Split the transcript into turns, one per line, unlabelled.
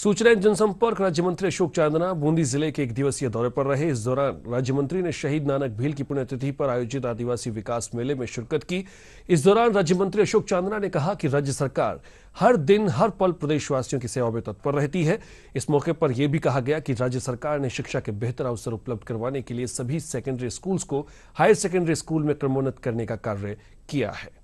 सूचना एवं जनसंपर्क राज्य मंत्री अशोक चांदना बूंदी जिले के एक दिवसीय दौरे पर रहे इस दौरान राज्य मंत्री ने शहीद नानक भील की पुण्यतिथि पर आयोजित आदिवासी विकास मेले में शिरकत की इस दौरान राज्य मंत्री अशोक चांदना ने कहा कि राज्य सरकार हर दिन हर पल प्रदेशवासियों की सेवा में तत्पर रहती है इस मौके पर यह भी कहा गया कि राज्य सरकार ने शिक्षा के बेहतर अवसर उपलब्ध करवाने के लिए सभी सेकेंडरी स्कूल्स को हायर सेकेंडरी स्कूल में क्रमोन्नत करने का कार्य किया है